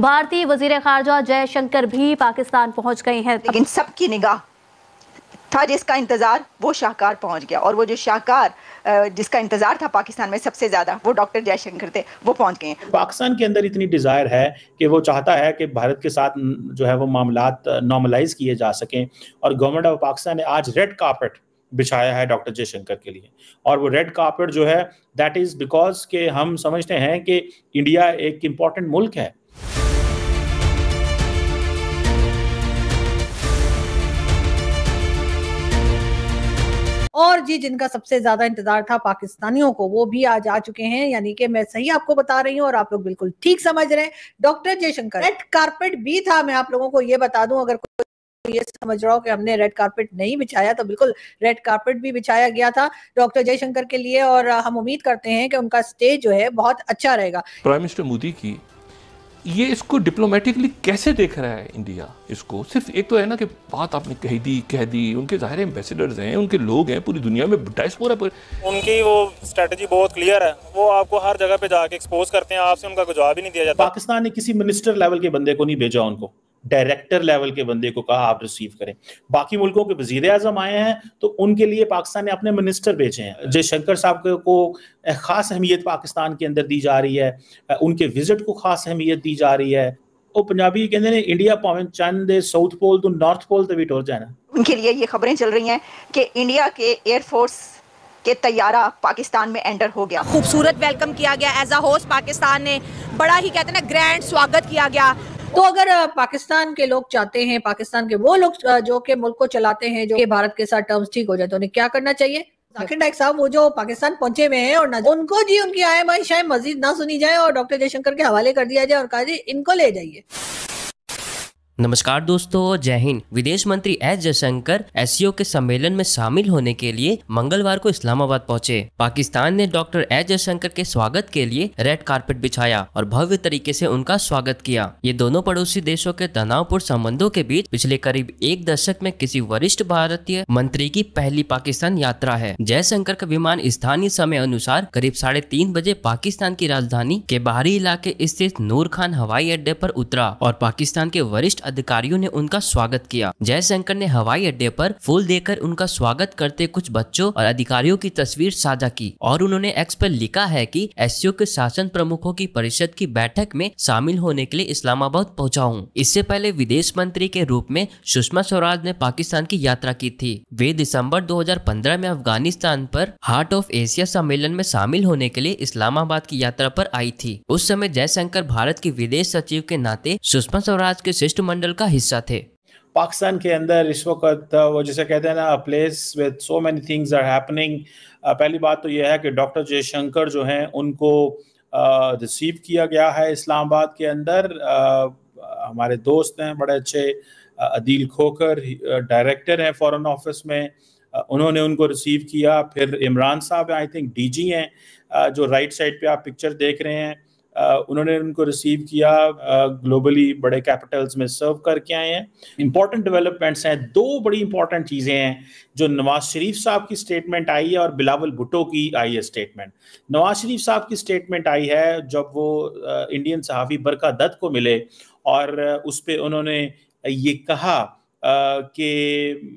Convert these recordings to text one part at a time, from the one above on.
भारतीय वजीर खारजा जयशंकर भी पाकिस्तान पहुंच गए हैं लेकिन सबकी निगाह था जिसका इंतज़ार वो शाहकार पहुंच गया और वो जो शाहकार जिसका इंतज़ार था पाकिस्तान में सबसे ज़्यादा वो डॉक्टर जयशंकर थे वो पहुंच गए पाकिस्तान के अंदर इतनी डिज़ायर है कि वो चाहता है कि भारत के साथ जो है वो मामला नॉर्मलाइज किए जा सकें और गवर्नमेंट ऑफ पाकिस्तान ने आज रेड कार्पेट बिछाया है डॉक्टर जयशंकर के लिए और वो रेड कार्पेट जो है दैट इज़ बिकॉज के हम समझते हैं कि इंडिया एक इम्पॉर्टेंट मुल्क है और जी जिनका सबसे ज्यादा इंतजार था पाकिस्तानियों को वो भी आज आ चुके हैं यानी कि मैं सही आपको बता रही हूँ और आप लोग बिल्कुल ठीक समझ रहे हैं डॉक्टर जयशंकर रेड कार्पेट भी था मैं आप लोगों को ये बता दूं अगर ये समझ रहा हो कि हमने रेड कार्पेट नहीं बिछाया तो बिल्कुल रेड कार्पेट भी बिछाया गया था डॉक्टर जयशंकर के लिए और हम उम्मीद करते हैं कि उनका स्टेज जो है बहुत अच्छा रहेगा प्राइम मिनिस्टर मोदी की ये इसको डिप्लोमेटिकली कैसे देख रहा है इंडिया इसको सिर्फ एक तो है ना कि बात आपने कह दी कह दी उनके ज़ाहिर एम्बेसडर्स हैं उनके लोग हैं पूरी दुनिया में डायस्पोरा पर उनकी वो स्ट्रेटजी बहुत क्लियर है वो आपको हर जगह पे जाके एक्सपोज करते हैं आपसे उनका जवाब ही नहीं दिया जाता पाकिस्तान ने किसी मिनिस्टर लेवल के बंदे को नहीं भेजा उनको डायरेक्टर लेवल के बंदे को कहा आप रिसीव करें बाकी मुल्कों के वजीर आजम आए हैं तो उनके लिए पाकिस्तान ने अपने मिनिस्टर भेजे हैं जयशंकर साहब को ख़ास अहमियत पाकिस्तान के अंदर दी जा रही है उनके विजिट को ख़ास अहमियत दी जा रही है ਉਹ पंजाबी कहते हैं इंडिया पवन चंद साउथ पोल तो नॉर्थ पोल ਪੋਲ भी ਵੀ ਟੁਰ ਜਾਣਾ उनके लिए ये खबरें चल रही हैं कि इंडिया के एयरफोर्स के तैयारा पाकिस्तान में एंटर हो गया खूबसूरत वेलकम किया गया एज अ होस्ट पाकिस्तान ने बड़ा ही कहते हैं ना ग्रैंड स्वागत किया गया तो अगर पाकिस्तान के लोग चाहते हैं पाकिस्तान के वो लोग जो के मुल्क को चलाते हैं जो कि भारत के साथ टर्म्स ठीक हो जाए तो उन्हें क्या करना चाहिए जाकिर साहब वो जो पाकिस्तान पहुंचे हुए हैं और ना उनको जी उनकी आई एम आई शायद मजीद ना सुनी जाए और डॉक्टर जयशंकर के हवाले कर दिया जाए और कहा जी इनको ले जाइए नमस्कार दोस्तों जय हिंद विदेश मंत्री एस जयशंकर एस के सम्मेलन में शामिल होने के लिए मंगलवार को इस्लामाबाद पहुंचे पाकिस्तान ने डॉक्टर एस जयशंकर के स्वागत के लिए रेड कारपेट बिछाया और भव्य तरीके से उनका स्वागत किया ये दोनों पड़ोसी देशों के तनावपूर्ण संबंधों के बीच पिछले करीब एक दशक में किसी वरिष्ठ भारतीय मंत्री की पहली पाकिस्तान यात्रा है जयशंकर का विमान स्थानीय समय अनुसार करीब साढ़े तीन बजे पाकिस्तान की राजधानी के बाहरी इलाके स्थित नूर खान हवाई अड्डे आरोप उतरा और पाकिस्तान के वरिष्ठ अधिकारियों ने उनका स्वागत किया जयशंकर ने हवाई अड्डे पर फूल देकर उनका स्वागत करते कुछ बच्चों और अधिकारियों की तस्वीर साझा की और उन्होंने एक्स पर लिखा है कि एस के शासन प्रमुखों की परिषद की बैठक में शामिल होने के लिए इस्लामाबाद पहुँचा हूँ इससे पहले विदेश मंत्री के रूप में सुषमा स्वराज ने पाकिस्तान की यात्रा की थी वे दिसंबर 2015 में अफगानिस्तान पर हार्ट ऑफ एशिया सम्मेलन में शामिल होने के लिए इस्लामाबाद की यात्रा पर आई थी उस समय जयशंकर भारत के विदेश सचिव के नाते सुषमा स्वराज के शिष्टमंडल मंत्रिमंडल का हिस्सा थे पाकिस्तान के अंदर इस वक्त वो जैसे कहते हैं ना place with so many things are happening पहली बात तो यह है कि डॉक्टर जयशंकर जो हैं उनको रिसीव किया गया है इस्लामाबाद के अंदर हमारे दोस्त हैं बड़े अच्छे अदील खोकर डायरेक्टर हैं फॉरेन ऑफिस में उन्होंने उनको रिसीव किया फिर इमरान साहब आई थिंक डीजी हैं जो राइट साइड पे आप पिक्चर देख रहे हैं उन्होंने उनको रिसीव किया ग्लोबली बड़े कैपिटल्स में सर्व करके आए हैं इंपॉर्टेंट डेवलपमेंट्स हैं दो बड़ी इंपॉर्टेंट चीज़ें हैं जो नवाज शरीफ साहब की स्टेटमेंट आई है और बिलावल भुट्टो की आई है स्टेटमेंट नवाज शरीफ साहब की स्टेटमेंट आई है जब वो इंडियन सहाफ़ी बरका दत्त को मिले और उस पर उन्होंने ये कहा कि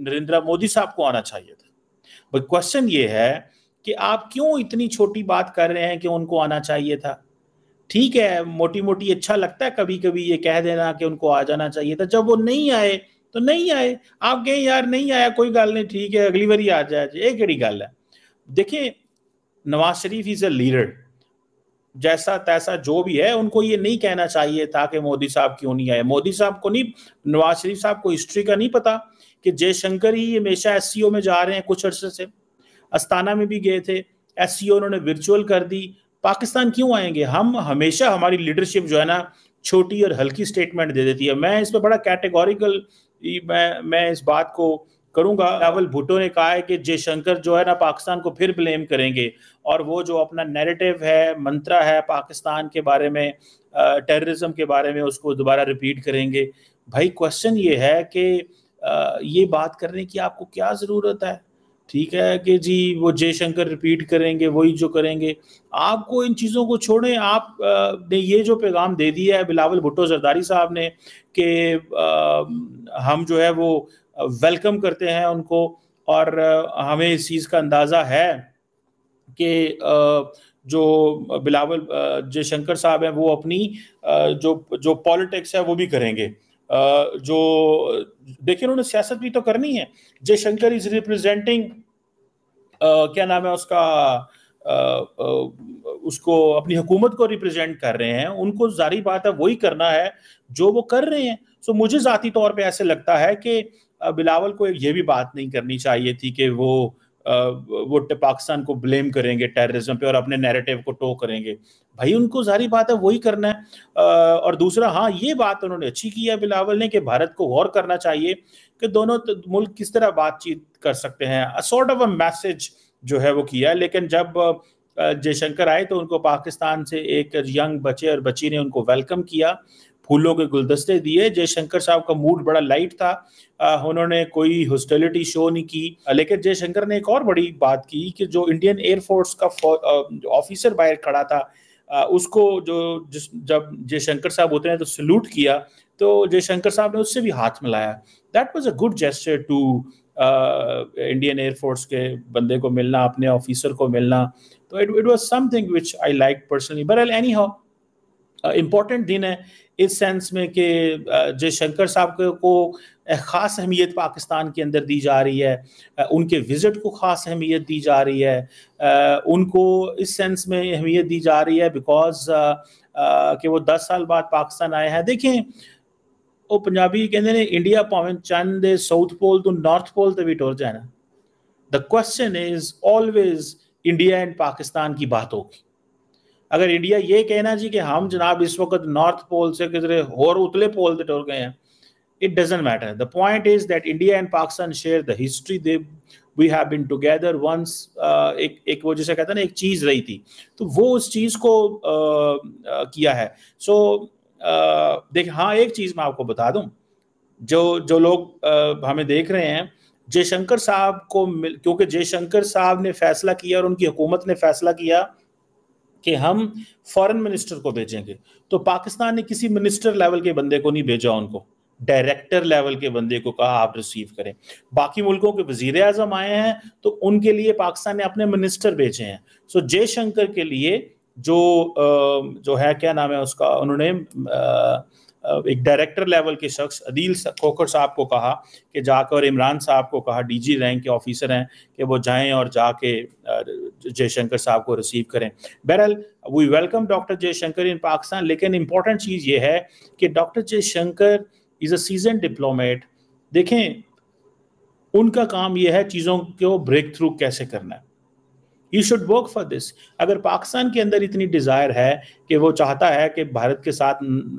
नरेंद्र मोदी साहब को आना चाहिए था बट क्वेश्चन ये है कि आप क्यों इतनी छोटी बात कर रहे हैं कि उनको आना चाहिए था ठीक है मोटी मोटी अच्छा लगता है कभी कभी ये कह देना कि उनको आ जाना चाहिए था जब वो नहीं आए तो नहीं आए आप कहें यार नहीं आया कोई गल नहीं ठीक है अगली बारी आ जाए ये कड़ी गल है देखिए Nawaz Sharif is a leader जैसा तैसा जो भी है उनको ये नहीं कहना चाहिए था कि मोदी साहब क्यों नहीं आए मोदी साहब को नहीं नवाज शरीफ साहब को हिस्ट्री का नहीं पता कि जयशंकर ही हमेशा एस में जा रहे हैं कुछ अरसे से अस्ताना में भी गए थे एस उन्होंने वर्चुअल कर दी पाकिस्तान क्यों आएंगे हम हमेशा हमारी लीडरशिप जो है ना छोटी और हल्की स्टेटमेंट दे देती है मैं इस पर बड़ा कैटेगोरिकल मैं मैं इस बात को करूंगा रावल भुट्टो ने कहा है कि जयशंकर जो है ना पाकिस्तान को फिर ब्लेम करेंगे और वो जो अपना नैरेटिव है मंत्रा है पाकिस्तान के बारे में टेररिज्म के बारे में उसको दोबारा रिपीट करेंगे भाई क्वेश्चन ये है कि ये बात करने की आपको क्या ज़रूरत है ठीक है कि जी वो जयशंकर रिपीट करेंगे वही जो करेंगे आपको इन चीज़ों को छोड़ें आप ने ये जो पैगाम दे दिया है बिलावल भुट्टो जरदारी साहब ने कि हम जो है वो वेलकम करते हैं उनको और हमें इस चीज़ का अंदाज़ा है कि जो बिलावल जयशंकर साहब हैं वो अपनी जो जो पॉलिटिक्स है वो भी करेंगे जो देखिए उन्होंने सियासत भी तो करनी है जयशंकर इज रिप्रेजेंटिंग क्या नाम है उसका आ, आ, उसको अपनी हुकूमत को रिप्रेजेंट कर रहे हैं उनको जारी बात है वही करना है जो वो कर रहे हैं सो मुझे ज़ाती तौर पे ऐसे लगता है कि बिलावल को ये भी बात नहीं करनी चाहिए थी कि वो वो पाकिस्तान को ब्लेम करेंगे टेररिज्म पे और अपने नैरेटिव को टो करेंगे भाई उनको जारी बात है वही करना है और दूसरा हाँ ये बात उन्होंने अच्छी की है बिलावल ने कि भारत को गौर करना चाहिए कि दोनों तो मुल्क किस तरह बातचीत कर सकते हैं सॉर्ट ऑफ अ मैसेज जो है वो किया है लेकिन जब जयशंकर आए तो उनको पाकिस्तान से एक यंग बच्चे और बच्ची ने उनको वेलकम किया फूलों के गुलदस्ते दिए जयशंकर साहब का मूड बड़ा लाइट था उन्होंने कोई हॉस्टेलिटी शो नहीं की लेकिन जयशंकर ने एक और बड़ी बात की कि जो इंडियन एयरफोर्स का ऑफिसर बाहर खड़ा था आ, उसको जो जिस जब जयशंकर साहब उतरे तो सल्यूट किया तो जयशंकर साहब ने उससे भी हाथ मिलाया that was a good gesture to Indian air force के बंदे को मिलना अपने ऑफिसर को मिलना तो it it was something which I like personally but anyhow important दिन है इस सेंस में कि जयशंकर साहब को ख़ास अहमियत पाकिस्तान के अंदर दी जा रही है उनके विज़िट को ख़ास अहमियत दी जा रही है उनको इस सेंस में अहमियत दी जा रही है बिकॉज कि वो दस साल बाद पाकिस्तान आए हैं देखें वो पंजाबी कहते हैं इंडिया पवन चंद साउथ पोल तो नॉर्थ पोल ਪੋਲ भी टुर जाए ना the question is always India and Pakistan की बात होगी अगर इंडिया ये कहना चाहिए कि हम जनाब इस वक्त नॉर्थ पोल से किधरे और उतले पोल से टूर गए हैं it doesn't matter the point is that India and Pakistan share the history they we have been together once एक एक वो जैसे कहते हैं ना एक चीज़ रही थी तो वो उस चीज़ को uh, uh, किया है सो so, uh, देख हाँ एक चीज़ मैं आपको बता दूँ जो जो लोग uh, हमें देख रहे हैं जयशंकर साहब को मिल क्योंकि जयशंकर साहब ने फैसला किया और उनकी हुकूमत ने फैसला किया कि हम फॉरेन मिनिस्टर को भेजेंगे तो पाकिस्तान ने किसी मिनिस्टर लेवल के बंदे को नहीं भेजा उनको डायरेक्टर लेवल के बंदे को कहा आप रिसीव करें बाकी मुल्कों के वजीर अजम आए हैं तो उनके लिए पाकिस्तान ने अपने मिनिस्टर भेजे हैं सो जयशंकर के लिए जो जो है क्या नाम है उसका उन्होंने एक डायरेक्टर लेवल के शख्स अदील खोखर साहब को कहा कि जाकर इमरान साहब को कहा डीजी रैंक के ऑफिसर हैं कि वो जाएं और जाके जयशंकर साहब को रिसीव करें बहरहाल we welcome doctor Jaishankar in Pakistan लेकिन इंपॉर्टेंट चीज़ ये है कि doctor Jaishankar is a seasoned diplomat देखें उनका काम यह है चीज़ों को ब्रेक थ्रू कैसे करना है you should work for this अगर पाकिस्तान के अंदर इतनी डिज़ायर है कि वो चाहता है कि भारत के साथ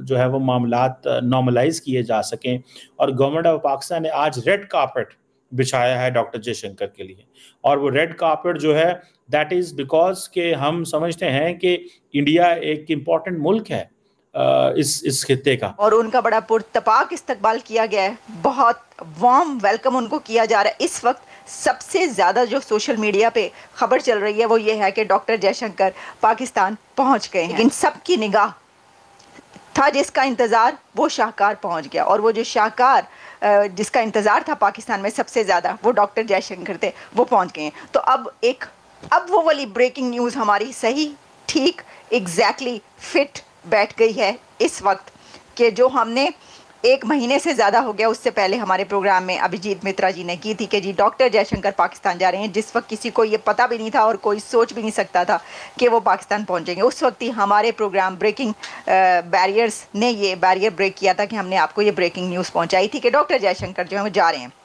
जो है वो मामला नॉर्मलाइज किए जा सकें और गवर्नमेंट ऑफ पाकिस्तान ने आज रेड कार्पेट बिछाया है डॉक्टर जयशंकर के लिए और वो रेड कार्पेट जो है दैट इज़ बिकॉज के हम समझते हैं कि इंडिया एक इम्पॉर्टेंट मुल्क है इस इस खत्े का और उनका बड़ा पुरतपाक इस्तकबाल किया गया है बहुत वार्म वेलकम उनको किया जा रहा है इस वक्त सबसे ज़्यादा जो सोशल मीडिया पे खबर चल रही है वो ये है कि डॉक्टर जयशंकर पाकिस्तान पहुंच गए हैं लेकिन सबकी निगाह था जिसका इंतज़ार वो शाहकार पहुंच गया और वो जो शाहकार जिसका इंतज़ार था पाकिस्तान में सबसे ज़्यादा वो डॉक्टर जयशंकर थे वो पहुँच गए हैं तो अब एक अब वो वाली ब्रेकिंग न्यूज़ हमारी सही ठीक एग्जैक्टली फिट बैठ गई है इस वक्त कि जो हमने एक महीने से ज़्यादा हो गया उससे पहले हमारे प्रोग्राम में अभिजीत मित्रा जी ने की थी कि जी डॉक्टर जयशंकर पाकिस्तान जा रहे हैं जिस वक्त किसी को ये पता भी नहीं था और कोई सोच भी नहीं सकता था कि वो पाकिस्तान पहुंचेंगे उस वक्त ही हमारे प्रोग्राम ब्रेकिंग बैरियर्स ने ये बैरियर ब्रेक किया था कि हमने आपको ये ब्रेकिंग न्यूज़ पहुँचाई थी कि डॉक्टर जयशंकर जो है वो जा रहे हैं